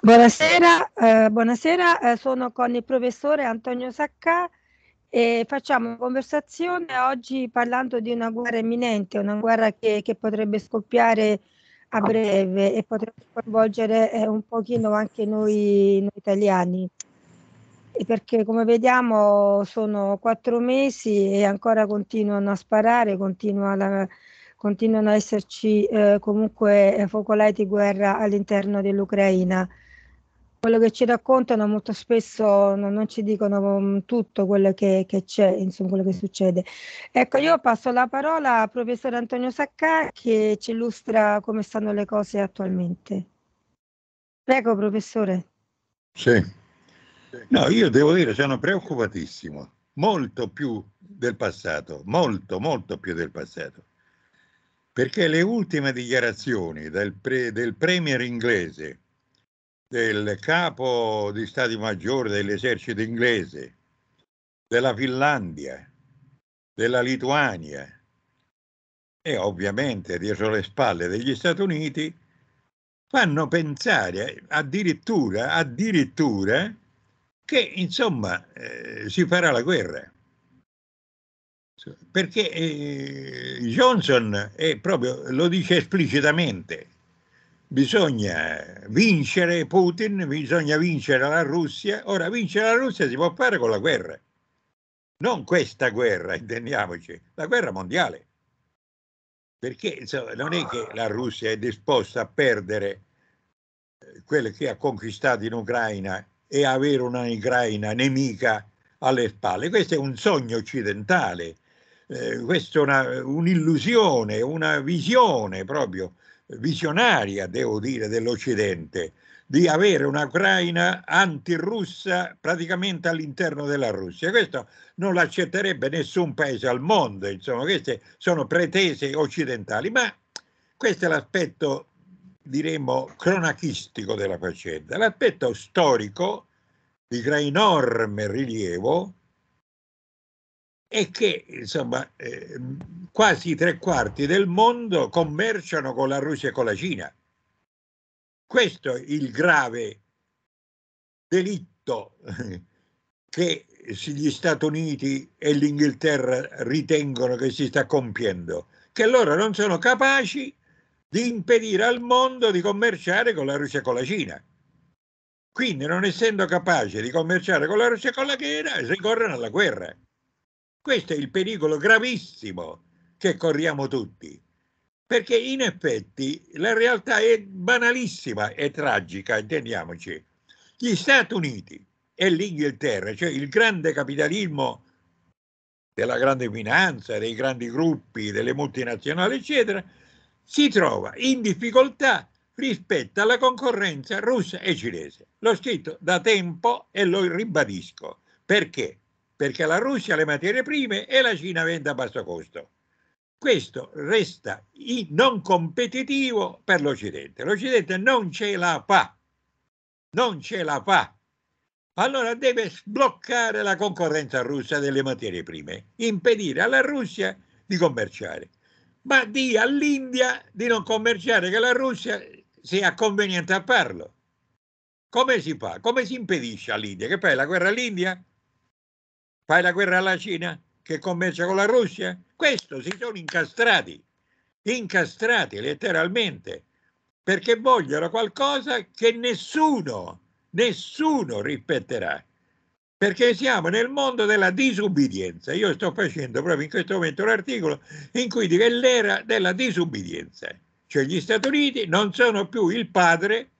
Buonasera, eh, buonasera eh, sono con il professore Antonio Sacca e facciamo conversazione oggi parlando di una guerra imminente, una guerra che, che potrebbe scoppiare a breve e potrebbe coinvolgere eh, un pochino anche noi, noi italiani. perché come vediamo sono quattro mesi e ancora continuano a sparare, continua la, continuano a esserci eh, comunque focolai di guerra all'interno dell'Ucraina quello che ci raccontano molto spesso non, non ci dicono mm, tutto quello che, che, c'è, insomma, quello che succede. Ecco, io passo la parola al professor Antonio Sacca che ci illustra come stanno le cose attualmente. Prego, professore. Sì. No, io devo dire, sono preoccupatissimo, molto più del passato, molto, molto più del passato. Perché le ultime dichiarazioni del, pre, del premier inglese, del capo di Stati Maggiore dell'esercito inglese, della Finlandia, della Lituania e ovviamente dietro le spalle degli Stati Uniti, fanno pensare addirittura, addirittura che insomma eh, si farà la guerra. Perché eh, Johnson proprio, lo dice esplicitamente, bisogna vincere Putin, bisogna vincere la Russia. Ora, vincere la Russia si può fare con la guerra, non questa guerra, intendiamoci, la guerra mondiale. Perché insomma, non è che la Russia è disposta a perdere eh, quello che ha conquistato in Ucraina e avere una Ucraina nemica alle spalle. Questo è un sogno occidentale, eh, questa è una, un'illusione, una visione proprio visionaria, devo dire, dell'Occidente, di avere un'Ucraina antirussa praticamente all'interno della Russia. Questo non l'accetterebbe nessun paese al mondo, insomma, queste sono pretese occidentali, ma questo è l'aspetto, diremmo, cronachistico della faccenda. L'aspetto storico di enorme rilievo e che insomma, eh, quasi tre quarti del mondo commerciano con la Russia e con la Cina. Questo è il grave delitto che gli Stati Uniti e l'Inghilterra ritengono che si sta compiendo, che loro non sono capaci di impedire al mondo di commerciare con la Russia e con la Cina. Quindi non essendo capaci di commerciare con la Russia e con la Cina, ricorrono alla guerra. Questo è il pericolo gravissimo che corriamo tutti, perché in effetti la realtà è banalissima e tragica, intendiamoci. Gli Stati Uniti e l'Inghilterra, cioè il grande capitalismo della grande finanza, dei grandi gruppi, delle multinazionali, eccetera, si trova in difficoltà rispetto alla concorrenza russa e cinese. L'ho scritto da tempo e lo ribadisco. Perché? perché la Russia ha le materie prime e la Cina vende a basso costo. Questo resta non competitivo per l'Occidente. L'Occidente non ce la fa, non ce la fa. Allora deve sbloccare la concorrenza russa delle materie prime, impedire alla Russia di commerciare, ma di all'India di non commerciare, che la Russia sia conveniente a farlo. Come si fa? Come si impedisce all'India? Che poi la guerra all'India? fai la guerra alla Cina che commercia con la Russia. Questo si sono incastrati, incastrati letteralmente, perché vogliono qualcosa che nessuno, nessuno rispetterà. Perché siamo nel mondo della disubbidienza. Io sto facendo proprio in questo momento un articolo in cui dico è l'era della disubbidienza. Cioè gli Stati Uniti non sono più il padre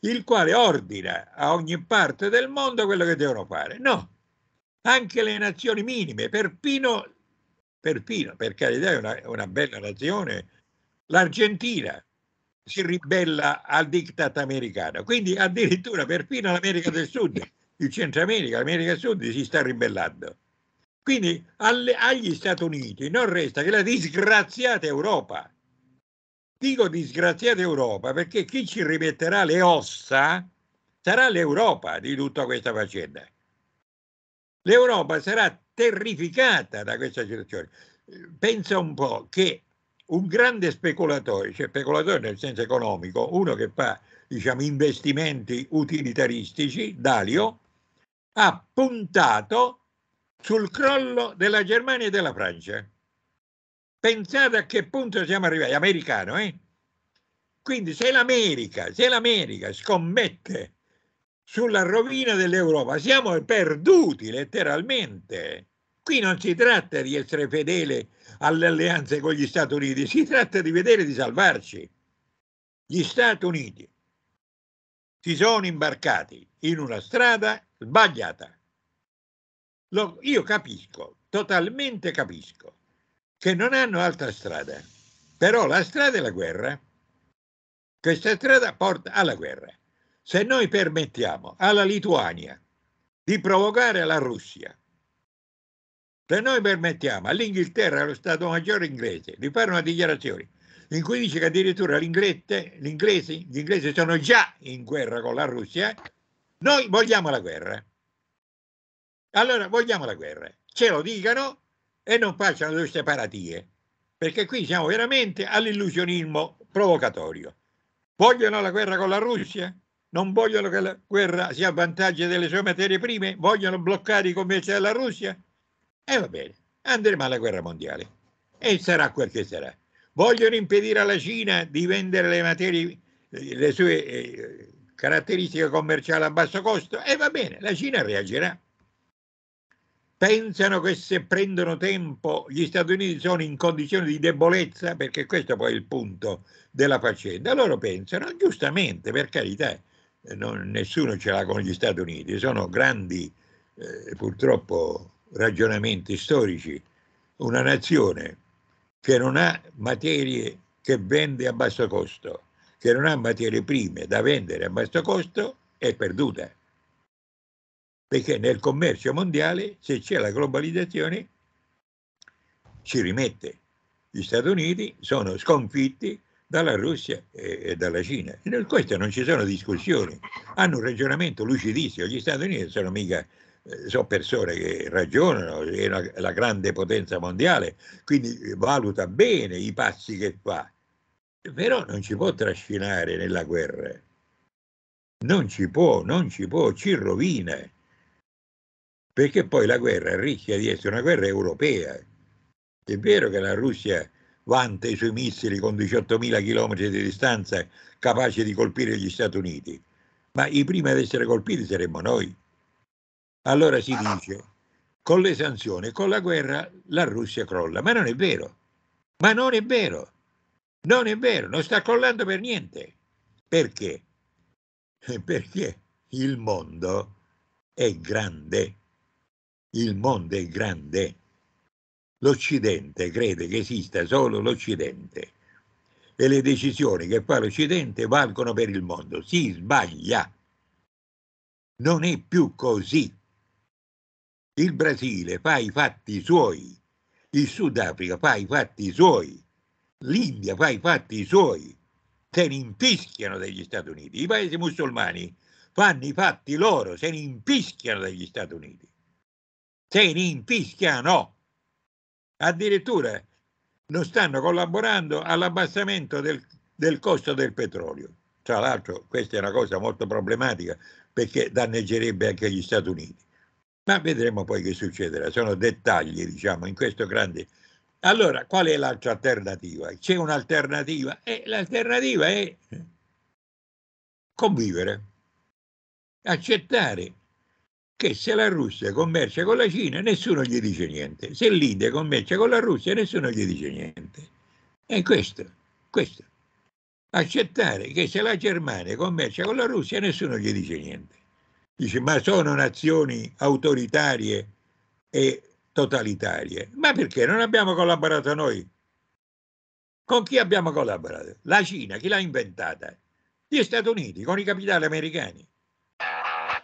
il quale ordina a ogni parte del mondo quello che devono fare. No, anche le nazioni minime, perfino, perfino per carità è una, una bella nazione, l'Argentina si ribella al diktat americano, quindi addirittura perfino l'America del Sud, il Centro America, l'America del Sud si sta ribellando. Quindi alle, agli Stati Uniti non resta che la disgraziata Europa. Dico disgraziata Europa perché chi ci rimetterà le ossa sarà l'Europa di tutta questa faccenda. L'Europa sarà terrificata da questa situazione. Pensa un po' che un grande speculatore, cioè speculatore nel senso economico, uno che fa diciamo, investimenti utilitaristici, Dalio, ha puntato sul crollo della Germania e della Francia. Pensate a che punto siamo arrivati, americano, eh? Quindi se l'America, se l'America scommette sulla rovina dell'Europa. Siamo perduti letteralmente. Qui non si tratta di essere fedele alle alleanze con gli Stati Uniti, si tratta di vedere di salvarci. Gli Stati Uniti si sono imbarcati in una strada sbagliata. Lo, io capisco, totalmente capisco, che non hanno altra strada, però la strada è la guerra. Questa strada porta alla guerra. Se noi permettiamo alla Lituania di provocare la Russia, se noi permettiamo all'Inghilterra, allo Stato Maggiore inglese, di fare una dichiarazione in cui dice che addirittura l'inglese, gli inglesi sono già in guerra con la Russia, noi vogliamo la guerra. Allora vogliamo la guerra, ce lo dicano e non facciano queste paratie, perché qui siamo veramente all'illusionismo provocatorio. Vogliono la guerra con la Russia? non vogliono che la guerra sia a vantaggio delle sue materie prime, vogliono bloccare i commerci della Russia. E eh, va bene, andremo alla guerra mondiale e sarà quel che sarà. Vogliono impedire alla Cina di vendere le materie, eh, le sue eh, caratteristiche commerciali a basso costo e va bene, la Cina reagirà. Pensano che se prendono tempo gli Stati Uniti sono in condizioni di debolezza, perché questo poi è il punto della faccenda. Loro pensano, giustamente, per carità, eh, non, nessuno ce l'ha con gli Stati Uniti, sono grandi eh, purtroppo ragionamenti storici. Una nazione che non ha materie che vende a basso costo, che non ha materie prime da vendere a basso costo, è perduta. Perché nel commercio mondiale, se c'è la globalizzazione, ci rimette. Gli Stati Uniti sono sconfitti dalla Russia e, dalla Cina. In questo non ci sono discussioni, hanno un ragionamento lucidissimo, gli Stati Uniti sono mica eh, sono persone che ragionano, è una, la grande potenza mondiale, quindi valuta bene i passi che fa, però non ci può trascinare nella guerra, non ci può, non ci può, ci rovina, perché poi la guerra rischia di essere una guerra europea. È vero che la Russia vanta i suoi missili con 18.000 km di distanza capaci di colpire gli Stati Uniti, ma i primi ad essere colpiti saremmo noi. Allora si dice, con le sanzioni e con la guerra la Russia crolla, ma non è vero, ma non è vero, non è vero, non sta crollando per niente. Perché? Perché il mondo è grande, il mondo è grande L'Occidente crede che esista solo l'Occidente e le decisioni che fa l'Occidente valgono per il mondo. Si sbaglia. Non è più così. Il Brasile fa i fatti suoi, il Sudafrica fa i fatti suoi, l'India fa i fatti suoi, se ne infischiano degli Stati Uniti. I paesi musulmani fanno i fatti loro, se ne infischiano dagli Stati Uniti. Se ne infischiano addirittura non stanno collaborando all'abbassamento del, del costo del petrolio. Tra l'altro questa è una cosa molto problematica perché danneggerebbe anche gli Stati Uniti. Ma vedremo poi che succederà, sono dettagli diciamo in questo grande... Allora, qual è l'altra alternativa? C'è un'alternativa? Eh, l'alternativa è convivere, accettare che se la Russia commercia con la Cina nessuno gli dice niente, se l'India commercia con la Russia nessuno gli dice niente. È questo, questo. Accettare che se la Germania commercia con la Russia nessuno gli dice niente. Dice ma sono nazioni autoritarie e totalitarie. Ma perché non abbiamo collaborato noi? Con chi abbiamo collaborato? La Cina, chi l'ha inventata? Gli Stati Uniti, con i capitali americani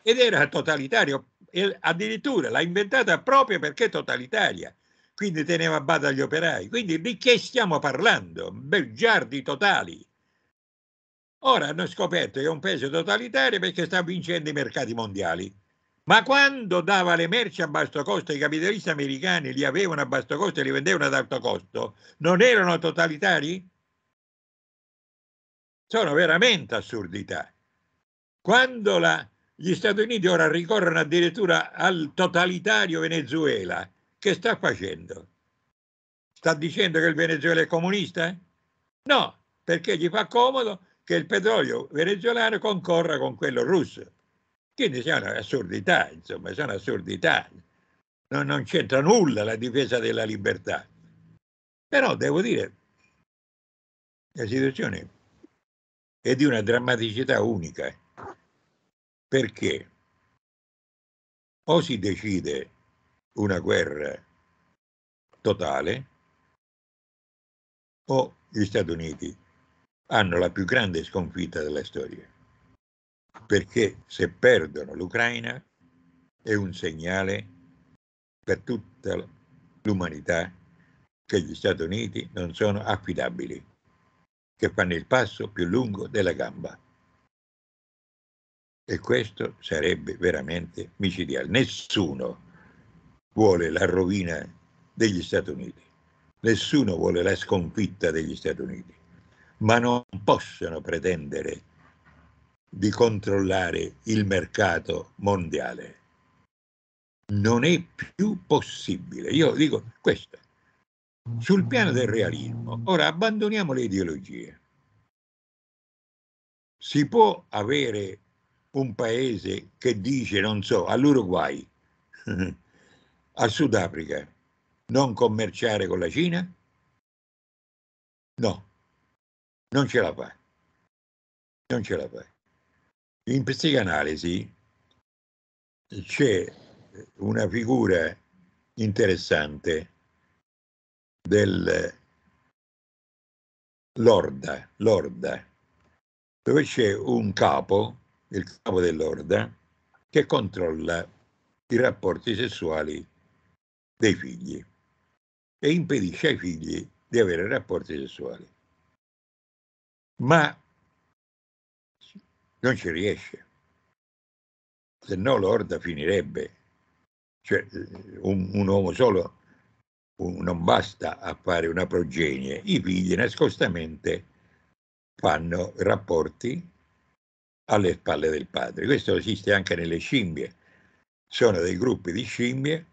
ed era totalitario, e addirittura l'ha inventata proprio perché totalitaria, quindi teneva a bada gli operai. Quindi di che stiamo parlando? Belgiardi totali. Ora hanno scoperto che è un paese totalitario perché sta vincendo i mercati mondiali. Ma quando dava le merci a basso costo, i capitalisti americani li avevano a basso costo e li vendevano ad alto costo, non erano totalitari? Sono veramente assurdità. Quando la, gli Stati Uniti ora ricorrono addirittura al totalitario Venezuela. Che sta facendo? Sta dicendo che il Venezuela è comunista? No, perché gli fa comodo che il petrolio venezuelano concorra con quello russo. Quindi sono assurdità, insomma, sono assurdità. Non, non c'entra nulla la difesa della libertà. Però devo dire, la situazione è di una drammaticità unica. Perché o si decide una guerra totale o gli Stati Uniti hanno la più grande sconfitta della storia. Perché se perdono l'Ucraina è un segnale per tutta l'umanità che gli Stati Uniti non sono affidabili, che fanno il passo più lungo della gamba. E questo sarebbe veramente micidiale. Nessuno vuole la rovina degli Stati Uniti, nessuno vuole la sconfitta degli Stati Uniti, ma non possono pretendere di controllare il mercato mondiale. Non è più possibile. Io dico questo. Sul piano del realismo, ora abbandoniamo le ideologie. Si può avere un paese che dice, non so, all'Uruguay, al Sudafrica, non commerciare con la Cina? No, non ce la fa. Non ce la fa. In psicanalisi c'è una figura interessante del Lorda, Lorda, dove c'è un capo il capo dell'orda, che controlla i rapporti sessuali dei figli e impedisce ai figli di avere rapporti sessuali. Ma non ci riesce, se no l'orda finirebbe. Cioè, un, un uomo solo un, non basta a fare una progenie, i figli nascostamente fanno rapporti alle spalle del padre. Questo esiste anche nelle scimmie. Sono dei gruppi di scimmie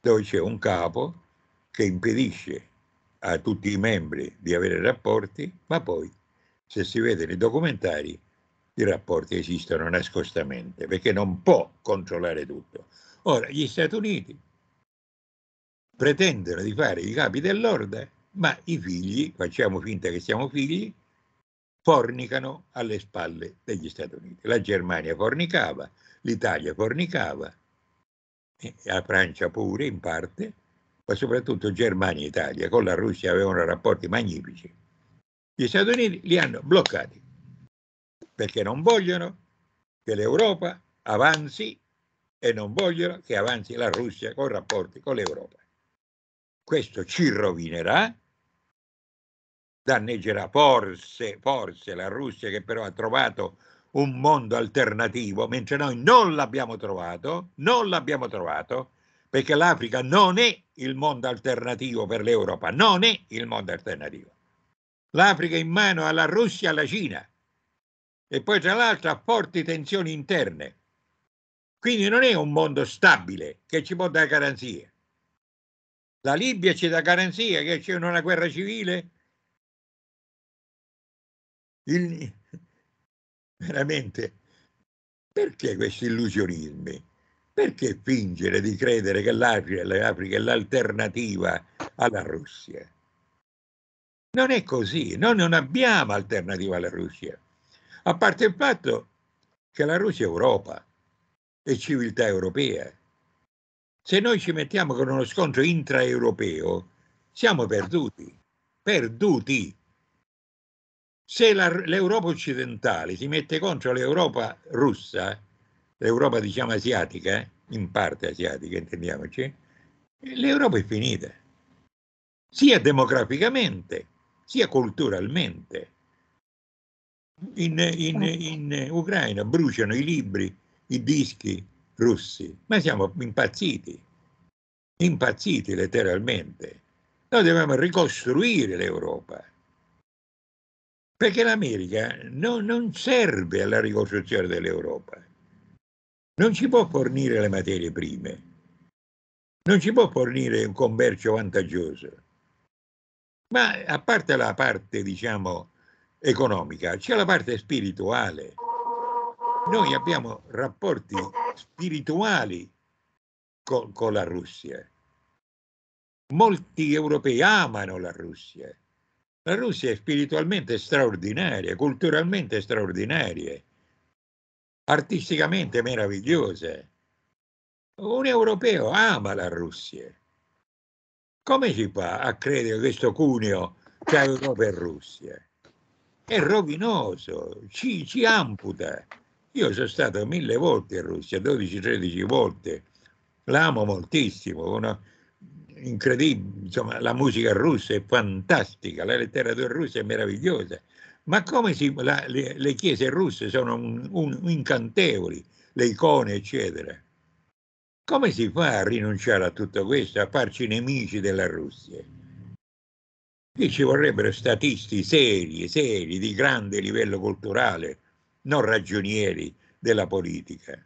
dove c'è un capo che impedisce a tutti i membri di avere rapporti, ma poi, se si vede nei documentari, i rapporti esistono nascostamente, perché non può controllare tutto. Ora, gli Stati Uniti pretendono di fare i capi dell'orda, ma i figli, facciamo finta che siamo figli, fornicano alle spalle degli Stati Uniti. La Germania fornicava, l'Italia fornicava, la Francia pure in parte, ma soprattutto Germania e Italia con la Russia avevano rapporti magnifici. Gli Stati Uniti li hanno bloccati perché non vogliono che l'Europa avanzi e non vogliono che avanzi la Russia con rapporti con l'Europa. Questo ci rovinerà danneggerà forse, forse la Russia che però ha trovato un mondo alternativo, mentre noi non l'abbiamo trovato, non l'abbiamo trovato, perché l'Africa non è il mondo alternativo per l'Europa, non è il mondo alternativo. L'Africa è in mano alla Russia e alla Cina e poi tra l'altro ha forti tensioni interne. Quindi non è un mondo stabile che ci può dare garanzie. La Libia ci dà garanzia che c'è una guerra civile il, veramente, perché questi illusionismi? Perché fingere di credere che l'Africa è l'alternativa alla Russia? Non è così, noi non abbiamo alternativa alla Russia, a parte il fatto che la Russia è Europa, è civiltà europea. Se noi ci mettiamo con uno scontro intraeuropeo, siamo perduti, perduti se la, l'Europa occidentale si mette contro l'Europa russa, l'Europa diciamo asiatica, eh, in parte asiatica intendiamoci, l'Europa è finita, sia demograficamente, sia culturalmente. In, in, certo. in Ucraina bruciano i libri, i dischi russi, ma siamo impazziti, impazziti letteralmente. Noi dobbiamo ricostruire l'Europa perché l'America no, non serve alla ricostruzione dell'Europa, non ci può fornire le materie prime, non ci può fornire un commercio vantaggioso. Ma a parte la parte, diciamo, economica, c'è la parte spirituale. Noi abbiamo rapporti spirituali con, con la Russia. Molti europei amano la Russia la Russia è spiritualmente straordinaria, culturalmente straordinaria, artisticamente meravigliosa. Un europeo ama la Russia. Come si fa a credere questo cuneo che avevamo e Russia? È rovinoso, ci, ci amputa. Io sono stato mille volte in Russia, 12-13 volte. L'amo moltissimo, una, incredibile, insomma la musica russa è fantastica, la letteratura russa è meravigliosa, ma come si, la, le, le, chiese russe sono un, un, incantevoli, le icone eccetera. Come si fa a rinunciare a tutto questo, a farci nemici della Russia? Qui ci vorrebbero statisti seri, seri, di grande livello culturale, non ragionieri della politica.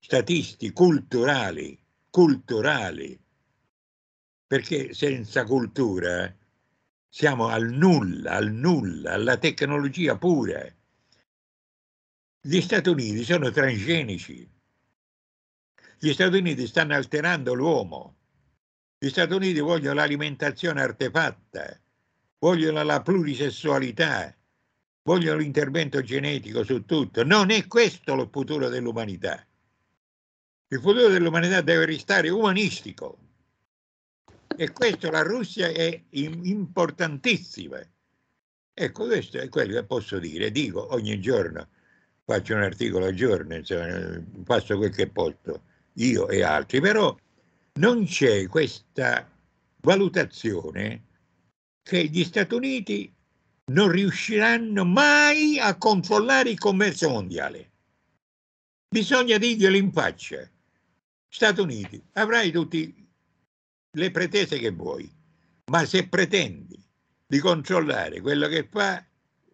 Statisti culturali, culturali, perché senza cultura siamo al nulla, al nulla, alla tecnologia pura. Gli Stati Uniti sono transgenici. Gli Stati Uniti stanno alterando l'uomo. Gli Stati Uniti vogliono l'alimentazione artefatta, vogliono la plurisessualità, vogliono l'intervento genetico su tutto. Non è questo lo futuro dell'umanità. Il futuro dell'umanità deve restare umanistico e questo la Russia è importantissima. Ecco, questo è quello che posso dire. Dico ogni giorno, faccio un articolo al giorno, insomma, faccio quel che posso, io e altri, però non c'è questa valutazione che gli Stati Uniti non riusciranno mai a controllare il commercio mondiale. Bisogna dirglielo in faccia. Stati Uniti, avrai tutti le pretese che vuoi, ma se pretendi di controllare quello che fa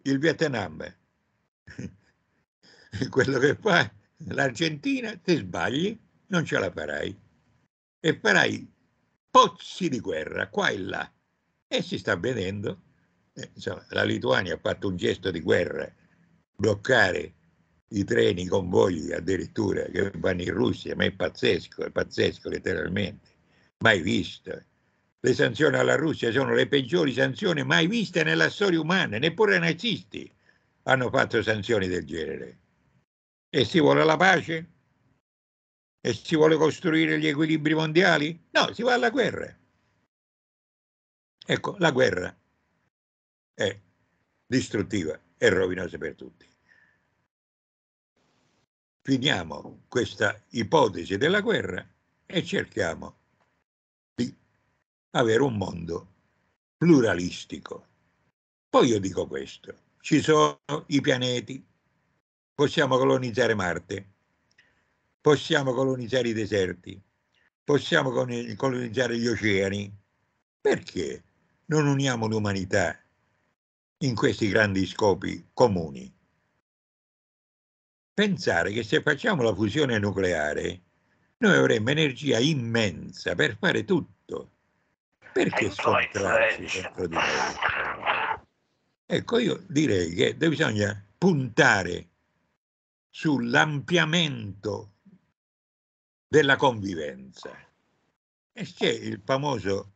il Vietnam, quello che fa l'Argentina, se sbagli non ce la farai e farai pozzi di guerra qua e là. E si sta vedendo, eh, insomma, la Lituania ha fatto un gesto di guerra, bloccare i treni, i convogli addirittura che vanno in Russia, ma è pazzesco, è pazzesco letteralmente mai viste. Le sanzioni alla Russia sono le peggiori sanzioni mai viste nella storia umana, neppure i nazisti hanno fatto sanzioni del genere. E si vuole la pace? E si vuole costruire gli equilibri mondiali? No, si va alla guerra. Ecco, la guerra è distruttiva e rovinosa per tutti. Finiamo questa ipotesi della guerra e cerchiamo avere un mondo pluralistico. Poi io dico questo, ci sono i pianeti, possiamo colonizzare Marte, possiamo colonizzare i deserti, possiamo colonizzare gli oceani. Perché non uniamo l'umanità in questi grandi scopi comuni? Pensare che se facciamo la fusione nucleare, noi avremmo energia immensa per fare tutto perché scontrarsi ecco, eh, contro di diciamo. noi? Ecco, io direi che bisogna puntare sull'ampliamento della convivenza. E c'è il famoso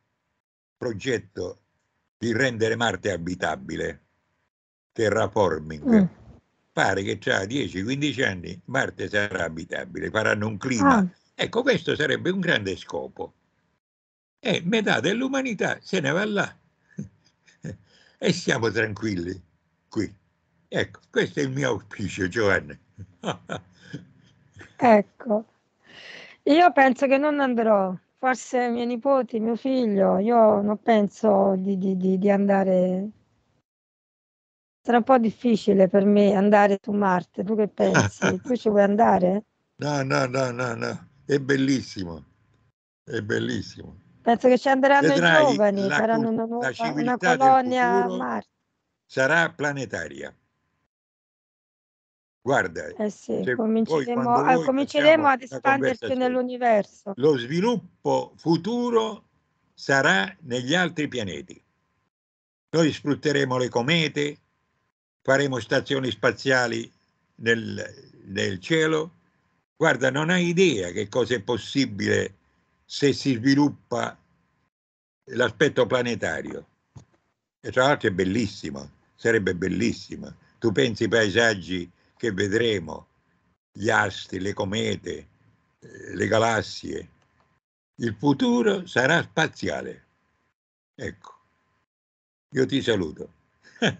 progetto di rendere Marte abitabile, terraforming. Mm. Pare che tra 10-15 anni Marte sarà abitabile, faranno un clima. Ah. Ecco, questo sarebbe un grande scopo. E metà dell'umanità se ne va là e siamo tranquilli qui. Ecco, questo è il mio auspicio, Giovanni. ecco, io penso che non andrò, forse miei nipoti, mio figlio, io non penso di, di, di andare sarà un po' difficile per me andare su Marte. Tu che pensi? tu ci vuoi andare? No, no, no, no, no. È bellissimo. È bellissimo. Penso che ci andranno Vedrai i giovani, la, saranno una, nuova, una colonia Marte. Sarà planetaria. Guarda, eh sì, cominceremo, poi, cominceremo ad espanderci nell'universo. Lo sviluppo futuro sarà negli altri pianeti. Noi sfrutteremo le comete, faremo stazioni spaziali nel, nel cielo. Guarda, non hai idea che cosa è possibile se si sviluppa l'aspetto planetario. E tra l'altro è bellissimo, sarebbe bellissimo. Tu pensi ai paesaggi che vedremo, gli astri, le comete, eh, le galassie. Il futuro sarà spaziale. Ecco, io ti saluto.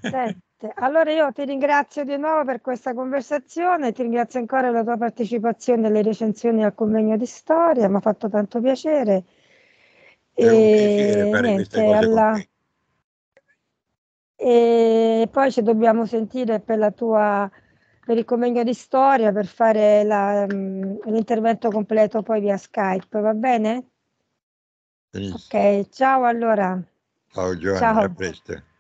Beh, Esattamente. Allora io ti ringrazio di nuovo per questa conversazione, ti ringrazio ancora per la tua partecipazione alle recensioni al convegno di storia, mi ha fatto tanto piacere. È e niente, alla... E poi ci dobbiamo sentire per la tua per il convegno di storia per fare la, mm, l'intervento completo poi via Skype, va bene? Sì. Ok, ciao allora. Ciao Giovanni, ciao. a presto.